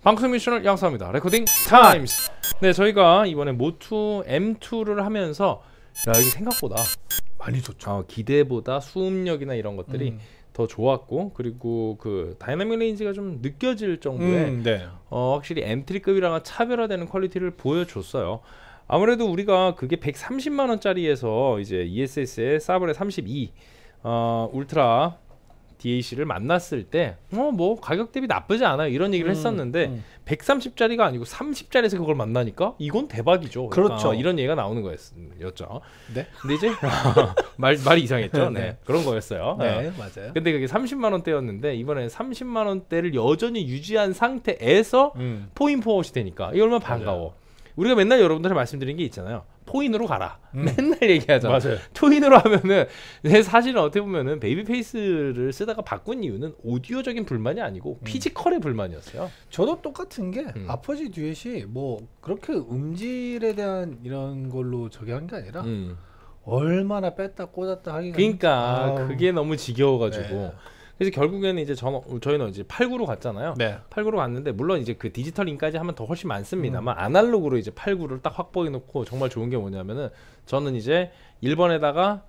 방송 미션을 양성합니다. 레코딩 타임스! 네, 저희가 이번에 모투 M2를 하면서 야, 이게 생각보다 많이 좋죠. 어, 기대보다 수음력이나 이런 것들이 음. 더 좋았고 그리고 그 다이나믹 레인지가 좀 느껴질 정도의 음, 네. 어, 확실히 M3급이랑은 차별화되는 퀄리티를 보여줬어요. 아무래도 우리가 그게 130만 원짜리에서 이제 ESS의 사브레 32 어, 울트라 DAC를 만났을 때 어 뭐 가격 대비 나쁘지 않아요 이런 얘기를 음, 했었는데 음. 130짜리가 아니고 30짜리에서 그걸 만나니까 이건 대박이죠. 그렇죠. 그 이런 얘기가 나오는 거였죠. 네. 근데 이제 말 말이 이상했죠. 네. 네. 그런 거였어요. 네, 어. 맞아요. 근데 그게 30만 원대였는데 이번에 30만 원대를 여전히 유지한 상태에서 음. 포인 포워시 되니까 이 얼마나 반가워. 맞아요. 우리가 맨날 여러분들한테 말씀드린 게 있잖아요. 토인으로 가라. 음. 맨날 얘기하잖아. 맞아요. 토인으로 하면은 사실은 어떻게 보면은 베이비 페이스를 쓰다가 바꾼 이유는 오디오적인 불만이 아니고 음. 피지컬의 불만이었어요. 저도 똑같은 게 음. 아퍼지 듀엣이 뭐 그렇게 음질에 대한 이런 걸로 저기 한게 아니라 음. 얼마나 뺐다 꽂았다 하기가 그러니까 아 그게 너무 지겨워가지고 네. 그래서 결국에는 이제 전, 저희는 이제 8구로 갔잖아요. 네. 8구로 갔는데 물론 이제 그 디지털인까지 하면 더 훨씬 많습니다만 음. 아날로그로 이제 8구를 딱 확보해 놓고 정말 좋은 게 뭐냐면은 저는 이제 1번에다가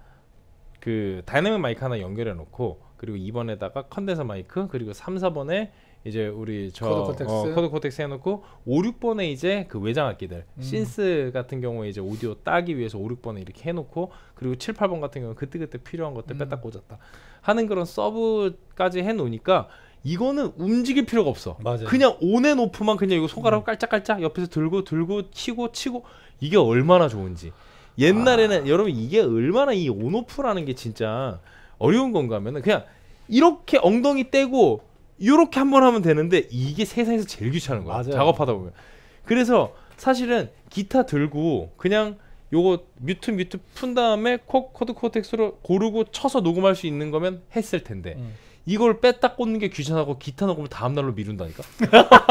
그 다이내믹 마이크 하나 연결해 놓고 그리고 2번에다가 컨덴서 마이크 그리고 3, 4번에 이제 우리 저 코드 코텍스, 어, 코드 코텍스 해놓고 5, 6번에 이제 그 외장악기들 음. 신스 같은 경우에 이제 오디오 따기 위해서 5, 6번에 이렇게 해놓고 그리고 7, 8번 같은 경우는 그때그때 필요한 것들 음. 뺐다 꽂았다 하는 그런 서브까지 해놓으니까 이거는 움직일 필요가 없어. 맞아요. 그냥 온앤오프만 그냥 이거 손가락 음. 깔짝깔짝 옆에서 들고 들고 치고 치고 이게 얼마나 좋은지. 옛날에는 아. 여러분 이게 얼마나 이 온오프라는 게 진짜 어려운 건가 하면은 그냥 이렇게 엉덩이 떼고 이렇게 한 번 하면 되는데 이게 세상에서 제일 귀찮은 거야. 맞아요. 작업하다 보면. 그래서 사실은 기타 들고 그냥 요거 뮤트 뮤트 푼 다음에 코, 코드 코텍스로 고르고 쳐서 녹음할 수 있는 거면 했을 텐데 음. 이걸 뺐다 꽂는 게 귀찮아고 기타 녹음을 다음 날로 미룬다니까.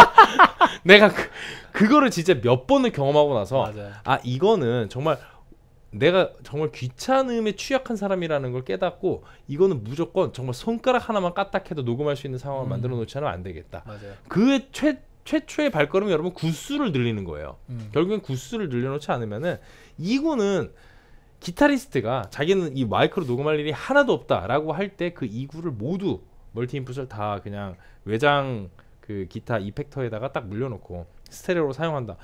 내가 그, 그거를 진짜 몇 번을 경험하고 나서 맞아요. 아 이거는 정말 내가 정말 귀찮음에 취약한 사람이라는 걸 깨닫고 이거는 무조건 정말 손가락 하나만 까딱해도 녹음할 수 있는 상황을 음. 만들어 놓지 않으면 안 되겠다. 그의 최 최초의 발걸음이 여러분 구수를 늘리는 거예요. 음. 결국엔 구수를 늘려놓지 않으면은 이구는 기타리스트가 자기는 이 마이크로 녹음할 일이 하나도 없다라고 할 때 그 이구를 모두 멀티 인풋을 다 그냥 외장 그 기타 이펙터에다가 딱 물려놓고 스테레오로 사용한다.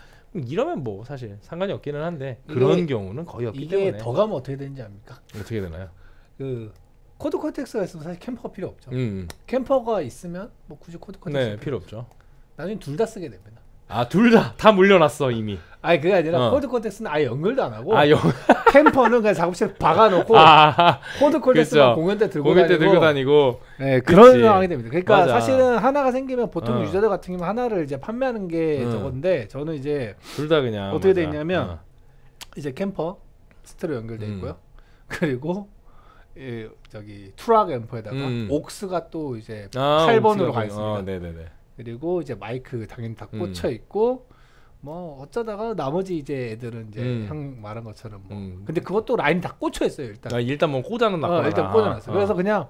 이러면 뭐 사실 상관이 없기는 한데 그런 경우는 거의 없기 이게 때문에 더 가면 어떻게 되는지 압니까? 어떻게 되나요? 그 코드 컨텍스가 있으면 사실 캠퍼가 필요 없죠. 음, 음. 캠퍼가 있으면 뭐 굳이 코드 컨텍스 네, 필요 없죠. 나중에 둘 다 쓰게 됩니다. 아 둘 다 다 물려놨어 이미. 아니 그게 아니라 어. 코드 컨텍스는 아예 연결도 안 하고 아, 영... 캠퍼는 그냥 작업실에 박아놓고 아, 코드콜렉스만 그렇죠. 공연 때 들고 공연 때 다니고, 들고 다니고 네, 그런 그치. 상황이 됩니다. 그러니까 맞아. 사실은 하나가 생기면 보통 어. 유저들 같은 경우 는 하나를 이제 판매하는 게 음. 저건데 저는 이제 둘 다 그냥 어떻게 맞아. 돼 있냐면 어. 이제 캠퍼 스트로 연결돼 음. 있고요. 그리고 예, 저기 투락 앰프에다가 음. 옥스가 또 이제 아, 8번으로 가 있습니다. 어, 그리고 이제 마이크 당연히 다 음. 꽂혀 있고 뭐 어쩌다가 나머지 이제 애들은 이제 음. 형 말한 것처럼 뭐 음. 근데 그것도 라인 다 꽂혀 있어요 일단 아, 일단 뭐 꽂아놨나 어, 일단 꽂아놨어 요 어. 그래서 그냥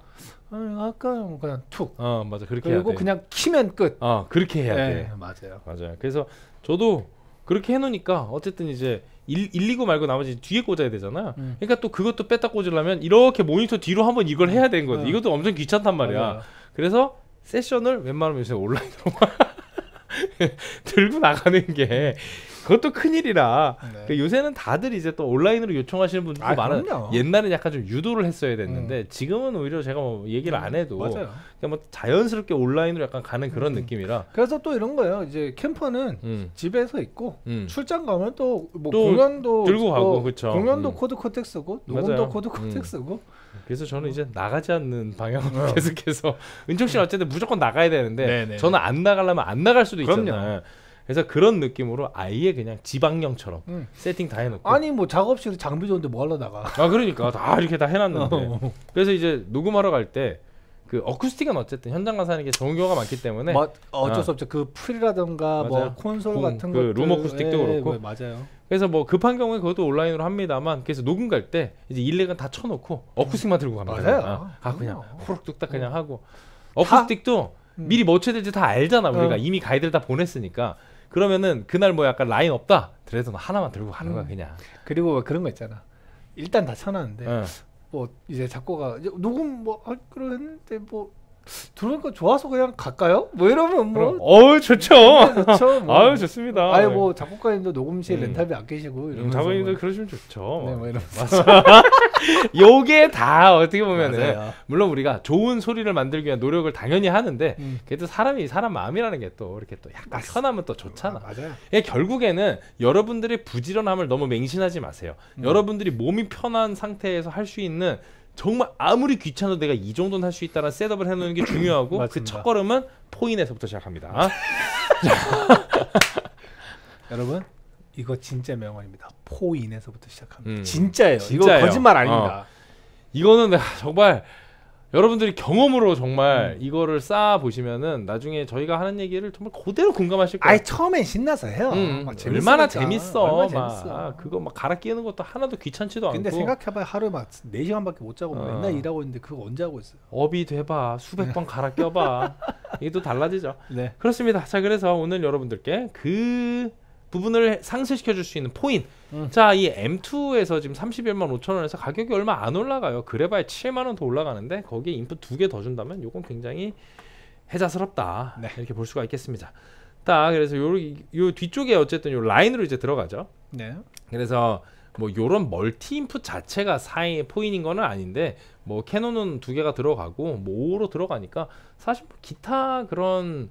어, 아까 그냥 툭 어, 맞아 그렇게 그리고 그냥 키면 끝 어, 그렇게 해야 네, 돼 맞아요 맞아요 그래서 저도 그렇게 해놓으니까 어쨌든 이제 일, 일2고 말고 나머지 뒤에 꽂아야 되잖아. 음. 그러니까 또 그것도 뺐다 꽂으려면 이렇게 모니터 뒤로 한번 이걸 해야 되는 거지. 음. 이것도 엄청 귀찮단 말이야. 맞아요. 그래서 세션을 웬만하면 이제 온라인으로 들고 나가는 게 그것도 큰일이라 네. 그 요새는 다들 이제 또 온라인으로 요청하시는 분들도 아, 많은 옛날에 약간 좀 유도를 했어야 됐는데 음. 지금은 오히려 제가 뭐 얘기를 음, 안 해도 맞아요. 그냥 뭐 자연스럽게 온라인으로 약간 가는 그런 음. 느낌이라 그래서 또 이런 거예요 이제 캠퍼는 음. 집에서 있고 음. 출장 가면 또 뭐 공연도 들고 가고 그렇죠 공연도 음. 코드 코텍스고 녹음도 코드 코텍스고 그래서 저는 이제 나가지 않는 방향으로 어. 계속해서 은총 씨는 어쨌든 무조건 나가야 되는데 네네. 네, 네. 저는 안 나가려면 안 나갈 수도 있잖아요 그래서 그런 느낌으로 아예 그냥 지방형처럼 음. 세팅 다 해놓고 아니 뭐작업실 장비 좋은데 뭐 하러 나가 아 그러니까 다 이렇게 다 해놨는데 어. 그래서 이제 녹음하러 갈 때 그 어쿠스틱은 어쨌든 현장 가서 하는 게 좋은 경우가 많기 때문에 마, 어쩔 아. 수 없죠 그 풀이라든가 뭐 콘솔 공, 같은 그 것들 룸 어쿠스틱도 예, 그렇고 뭐, 맞아요 그래서 뭐 급한 경우에 그것도 온라인으로 합니다만 그래서 녹음 갈 때 이제 일렉은 다 쳐놓고 어쿠스틱만 들고 갑니다 맞아요 아, 아 그냥 호록 뚝딱 음. 그냥 하고 어쿠스틱도 다? 음. 미리 뭐 쳐야 될지 다 알잖아 우리가 어. 이미 가이드를 다 보냈으니까 그러면은 그날 뭐 약간 라인 없다. 드레드너 하나만 들고 가는 거야 음. 그냥. 그리고 그런 거 있잖아. 일단 다 쳐놨는데 응. 뭐 이제 작곡가 이 녹음 뭐 할- 그런데뭐 들어보니까 좋아서 그냥 갈까요? 뭐 이러면 뭐 어우 좋죠. 네, 네, 좋죠. 뭐. 아유 좋습니다. 아예 네. 뭐 작곡가님도 녹음실 음. 렌탈비 안계시고 이러면서 음, 작가님도 뭐. 그러시면 좋죠. 네, 뭐 이러면서. 요게 다 어떻게 보면은 맞아요. 물론 우리가 좋은 소리를 만들기 위한 노력을 당연히 하는데 음. 그래도 사람이 사람 마음이라는 게 또 이렇게 또 약간 맞습니다. 편하면 또 좋잖아. 아, 맞아요. 예, 결국에는 여러분들의 부지런함을 너무 맹신하지 마세요. 음. 여러분들이 몸이 편한 상태에서 할 수 있는 정말 아무리 귀찮아도 내가 이 정도는 할 수 있다는 셋업을 해놓는 게 중요하고 그 첫걸음은 포인에서부터 시작합니다. 네. 여러분 이거 진짜 명언입니다. 포인에서부터 시작합니다. 음, 진짜예요. 진짜예요. 이거 거짓말 아닙니다. 어. 이거는 아, 정말 여러분들이 경험으로 정말 음. 이거를 쌓아 보시면은 나중에 저희가 하는 얘기를 정말 그대로 공감하실 거예요. 아 처음엔 신나서 해요. 음, 막 음. 뭐 얼마나 재밌어. 얼마나 재밌어. 막, 그거 막 갈아 끼는 것도 하나도 귀찮지도 근데 않고. 근데 생각해봐요. 하루에 막4 시간밖에 못 자고 어. 맨날 일하고 있는데 그거 언제 하고 있어요? 업이 돼봐. 수백 번 갈아 껴봐. 이게 또 달라지죠. 네. 그렇습니다. 자 그래서 오늘 여러분들께 그 부분을 상쇄시켜 줄 수 있는 포인. 음. 자, 이 M2에서 지금 31만 5천 원에서 가격이 얼마 안 올라가요. 그래봐야 7만 원 더 올라가는데 거기에 인풋 두 개 더 준다면 요건 굉장히 해자스럽다. 네. 이렇게 볼 수가 있겠습니다. 자 그래서 요, 요 뒤쪽에 어쨌든 요 라인으로 이제 들어가죠. 네. 그래서 뭐 요런 멀티 인풋 자체가 사이 포인인 거는 아닌데 뭐 캐논은 두 개가 들어가고 뭐 5로 들어가니까 사실 뭐 기타 그런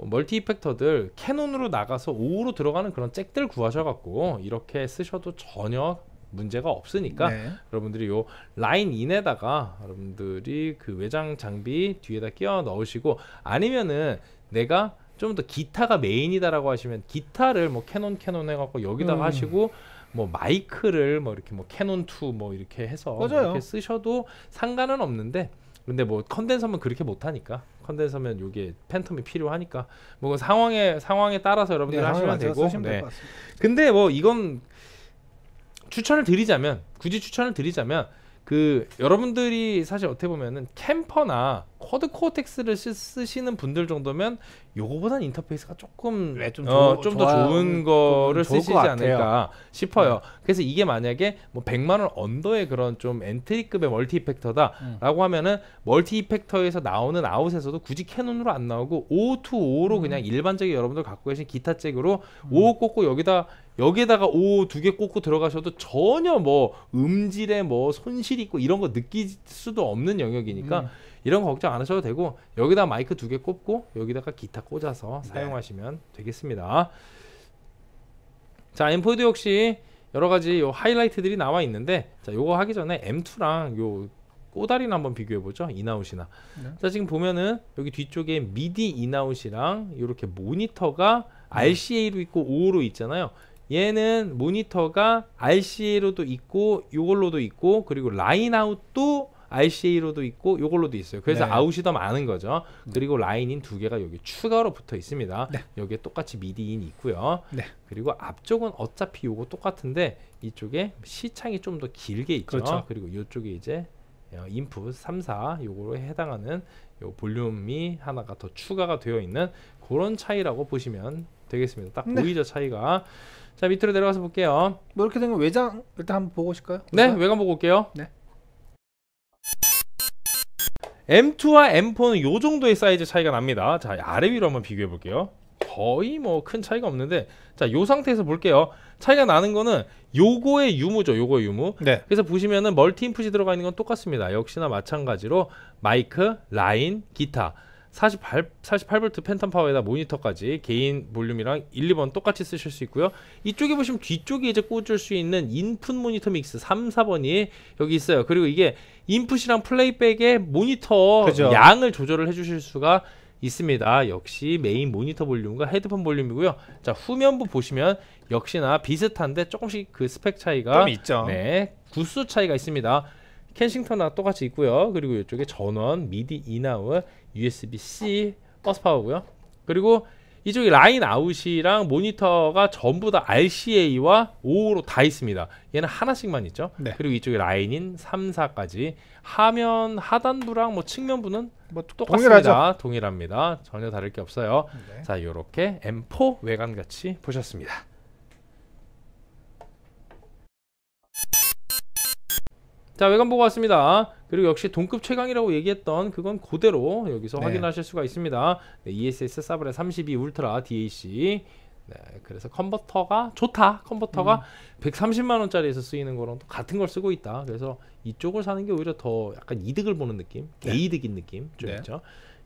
어, 멀티 이펙터들 캐논으로 나가서 5로 들어가는 그런 잭들 구하셔갖고 이렇게 쓰셔도 전혀 문제가 없으니까 네. 여러분들이 요 라인 인에다가 여러분들이 그 외장 장비 뒤에다 끼워 넣으시고 아니면은 내가 좀 더 기타가 메인이다라고 하시면 기타를 뭐 캐논 캐논 해갖고 여기다가 음. 하시고 뭐 마이크를 뭐 이렇게 뭐 캐논 2뭐 이렇게 해서 뭐 맞아요. 이렇게 쓰셔도 상관은 없는데 근데 뭐 컨덴서면 그렇게 못하니까 컨덴서면 요게 팬텀이 필요하니까 뭐 상황에 상황에 따라서 여러분들 네, 하시면 되고 네. 근데 뭐 이건 추천을 드리자면 굳이 추천을 드리자면 그 여러분들이 사실 어떻게 보면은 캠퍼나 쿼드 코어텍스를 쓰시는 분들 정도면 요거보단 인터페이스가 조금 네, 좀더 어, 좀더 좋은 네, 거를 좀 쓰시지 않을까 싶어요. 음. 그래서 이게 만약에 뭐 100만 원 언더의 그런 좀 엔트리급의 멀티 이펙터다라고 음. 하면은 멀티 이펙터에서 나오는 아웃에서도 굳이 캐논으로 안 나오고 5-2-5로 음. 그냥 일반적인 여러분들 갖고 계신 기타 잭으로 5 음. 꽂고 여기다 여기에다가 오 두 개 꽂고 들어가셔도 전혀 뭐 음질에 뭐 손실 있고 이런 거 느낄 수도 없는 영역이니까 음. 이런 걱정 안 하셔도 되고 여기다 마이크 두 개 꽂고 여기다가 기타 꽂아서 네. 사용하시면 되겠습니다. 자, 엠포드 역시 여러 가지 요 하이라이트들이 나와 있는데 자, 요거 하기 전에 M2랑 요 꼬다리를 한번 비교해 보죠. 인아웃이나. 네. 자, 지금 보면은 여기 뒤쪽에 미디 인아웃이랑 이렇게 모니터가 네. RCA로 있고 o 로 있잖아요. 얘는 모니터가 RCA로도 있고 요걸로도 있고 그리고 라인아웃도 RCA로도 있고 요걸로도 있어요. 그래서 네. 아웃이 더 많은 거죠. 네. 그리고 라인인 두 개가 여기 추가로 붙어 있습니다. 네. 여기에 똑같이 미디인 있고요. 네. 그리고 앞쪽은 어차피 요거 똑같은데 이쪽에 시창이 좀 더 길게 있죠. 그렇죠. 그리고 요쪽에 이제 어, 인풋 3, 4 요거로 해당하는 요 볼륨이 하나가 더 추가가 되어 있는 그런 차이라고 보시면 되겠습니다. 딱 네. 보이죠 차이가. 자 밑으로 내려가서 볼게요. 뭐 이렇게 된거 외장 일단 한번 보고 오실까요? 네, 외관 보고 올게요. 네. M2와 M4는 요 정도의 사이즈 차이가 납니다 자 아래 위로 한번 비교해 볼게요 거의 뭐 큰 차이가 없는데 자요 상태에서 볼게요 차이가 나는 거는 요거의 유무죠 요거의 유무 네. 그래서 보시면은 멀티 인풋이 들어가 있는 건 똑같습니다 역시나 마찬가지로 마이크 라인 기타 48, 48V 팬텀 파워에다 모니터까지 개인 볼륨이랑 1, 2번 똑같이 쓰실 수 있고요. 이쪽에 보시면 뒤쪽에 이제 꽂을 수 있는 인풋 모니터 믹스 3, 4번이 여기 있어요. 그리고 이게 인풋이랑 플레이백의 모니터 그죠. 양을 조절을 해주실 수가 있습니다. 역시 메인 모니터 볼륨과 헤드폰 볼륨이고요. 자 후면부 보시면 역시나 비슷한데 조금씩 그 스펙 차이가 좀 있죠. 네, 구수 차이가 있습니다. 켄싱턴하 똑같이 있고요. 그리고 이쪽에 전원, 미디 인아웃, USB-C 버스 파워고요. 그리고 이쪽에 라인 아웃이랑 모니터가 전부 다 RCA와 5로 다 있습니다. 얘는 하나씩만 있죠. 네. 그리고 이쪽에 라인인 3, 4까지 화면 하단부랑 뭐 측면부는 뭐 똑같습니다. 동일하죠. 동일합니다 전혀 다를 게 없어요. 네. 자, 이렇게 M4 외관같이 보셨습니다. 자 외관보고 왔습니다 그리고 역시 동급 최강이라고 얘기했던 그건 그대로 여기서 네. 확인하실 수가 있습니다 네, ESS 사브레 32 울트라 DAC 네, 그래서 컨버터가 좋다 컨버터가 음. 130만원짜리에서 쓰이는 거랑 또 같은 걸 쓰고 있다 그래서 이쪽을 사는 게 오히려 더 약간 이득을 보는 느낌 네. 개이득인 느낌 좀 네. 있죠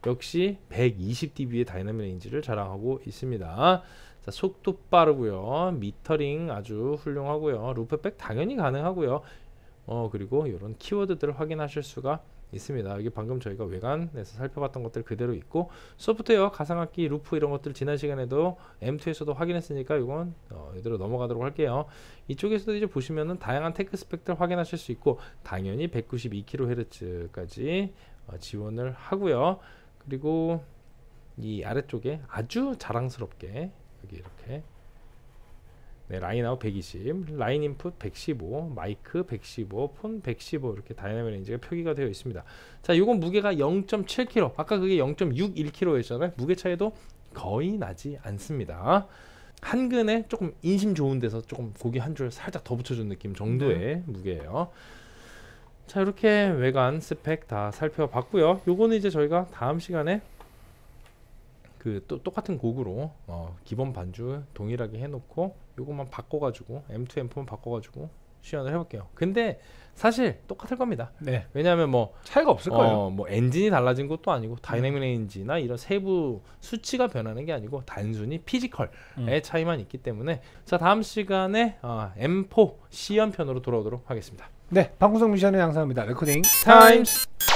역시 120dB의 다이나믹 레인지를 자랑하고 있습니다 자, 속도 빠르고요 미터링 아주 훌륭하고요 루프백 당연히 가능하고요 어 그리고 이런 키워드들을 확인하실 수가 있습니다. 여기 방금 저희가 외관에서 살펴봤던 것들 그대로 있고 소프트웨어, 가상악기, 루프 이런 것들 지난 시간에도 M2에서도 확인했으니까 이건 어, 이대로 넘어가도록 할게요. 이쪽에서도 이제 보시면은 다양한 테크 스펙들 확인하실 수 있고 당연히 192kHz까지 어, 지원을 하고요. 그리고 이 아래쪽에 아주 자랑스럽게 여기 이렇게 네, 라인아웃 120, 라인 인풋 115, 마이크 115, 폰 115 이렇게 다이나믹 레인지가 표기가 되어 있습니다. 자, 요건 무게가 0.7kg, 아까 그게 0.61kg였잖아요. 무게 차이도 거의 나지 않습니다. 한근에 조금 인심 좋은 데서 조금 고기 한 줄 살짝 더 붙여준 느낌 정도의 음. 무게예요. 자, 이렇게 외관 스펙 다 살펴봤고요. 요거는 이제 저희가 다음 시간에 그 또, 똑같은 곡으로 어, 기본 반주 동일하게 해놓고 요것만 바꿔가지고 M2 M4만 바꿔가지고 시연을 해볼게요. 근데 사실 똑같을 겁니다. 네. 왜냐하면 뭐 차이가 없을 어, 거예요. 뭐 엔진이 달라진 것도 아니고 네. 다이내믹 레인지나 이런 세부 수치가 변하는 게 아니고 단순히 피지컬의 음. 차이만 있기 때문에 자 다음 시간에 어, M4 시연편으로 돌아오도록 하겠습니다. 네, 방구석 미션의양상입니다 레코딩 타임스.